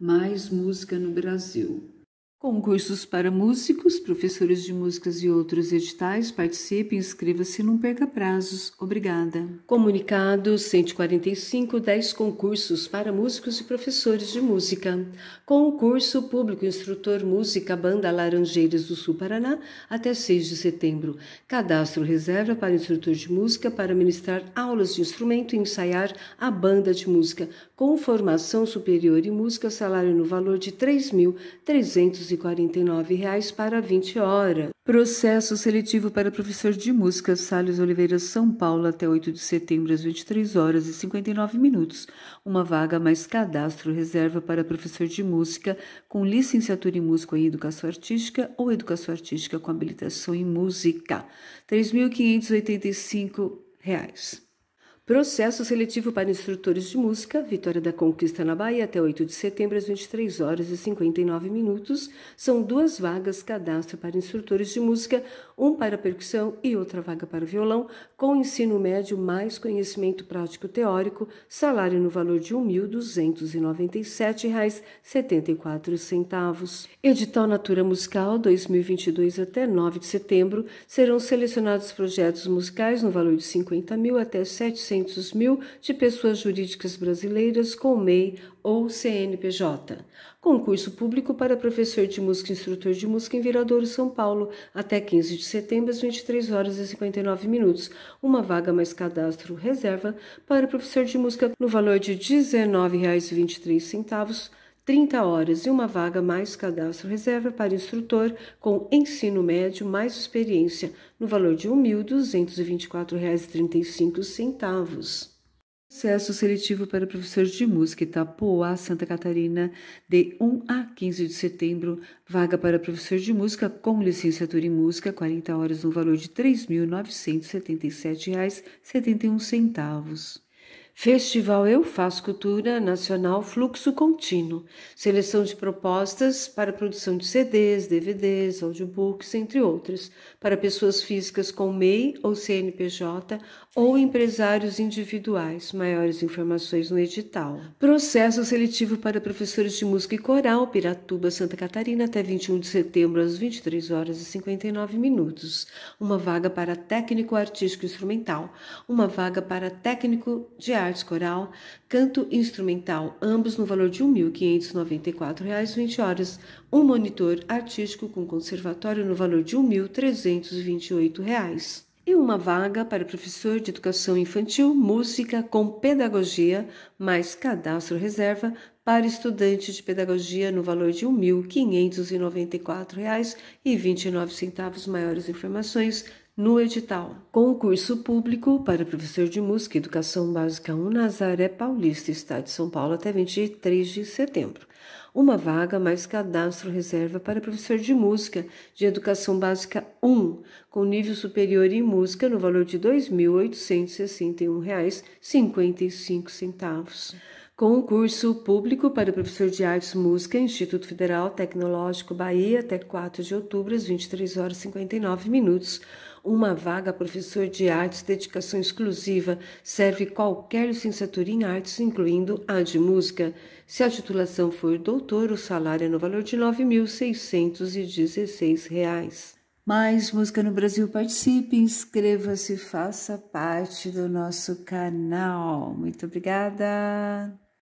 mais música no Brasil. Concursos para músicos, professores de músicas e outros editais, participe e inscreva-se não perca prazos. Obrigada. Comunicado 145 10 concursos para músicos e professores de música. Concurso Público Instrutor Música Banda Laranjeiras do Sul Paraná até 6 de setembro. Cadastro reserva para instrutor de música para ministrar aulas de instrumento e ensaiar a banda de música com formação superior em música, salário no valor de R$ 3.300 249 reais para 20 horas. Processo seletivo para professor de música Salles Oliveira São Paulo até 8 de setembro às 23 horas e 59 minutos. Uma vaga mais cadastro reserva para professor de música com licenciatura em música em educação artística ou educação artística com habilitação em música. R$ 3.585. Processo seletivo para instrutores de música, Vitória da Conquista na Bahia, até 8 de setembro, às 23 horas e 59 minutos. São duas vagas cadastro para instrutores de música, um para percussão e outra vaga para violão, com ensino médio mais conhecimento prático teórico, salário no valor de R$ 1.297,74. Edital Natura Musical 2022 até 9 de setembro serão selecionados projetos musicais no valor de 50 mil até 700 200 mil de pessoas jurídicas brasileiras com MEI ou CNPJ. Concurso público para professor de música e instrutor de música em Viradouro, São Paulo, até 15 de setembro, às 23 horas e 59 minutos. Uma vaga mais cadastro reserva para professor de música no valor de R$ 19,23 30 horas e uma vaga mais cadastro reserva para instrutor com ensino médio mais experiência, no valor de R$ 1.224,35. Processo seletivo para professores de música Itapoá, Santa Catarina, de 1 a 15 de setembro. Vaga para professor de música com licenciatura em música, 40 horas no valor de R$ 3.977,71. Festival Eu Faço Cultura Nacional Fluxo Contínuo. Seleção de propostas para produção de CDs, DVDs, audiobooks, entre outros, para pessoas físicas com MEI ou CNPJ ou empresários individuais. Maiores informações no edital. Processo seletivo para professores de música e coral, Piratuba, Santa Catarina, até 21 de setembro, às 23 horas e 59 minutos. Uma vaga para técnico artístico instrumental. Uma vaga para técnico de arte arte coral, canto instrumental, ambos no valor de R$ 1.594,20 horas, um monitor artístico com conservatório no valor de R$ 1.328 e uma vaga para professor de educação infantil, música com pedagogia, mais cadastro reserva para estudante de pedagogia no valor de R$ 1.594,29. Maiores informações no edital. Concurso público para professor de música e educação básica 1 Nazaré Paulista, Estado de São Paulo, até 23 de setembro. Uma vaga mais cadastro reserva para professor de música de educação básica 1, com nível superior em música, no valor de R$ 2.861,55. Concurso público para professor de artes música, Instituto Federal Tecnológico Bahia, até 4 de outubro, às 23 horas e 59 minutos uma vaga professor de artes dedicação exclusiva. Serve qualquer licenciatura em artes, incluindo a de música. Se a titulação for doutor, o salário é no valor de R$ 9.616. Mais Música no Brasil participe, inscreva-se, faça parte do nosso canal. Muito obrigada!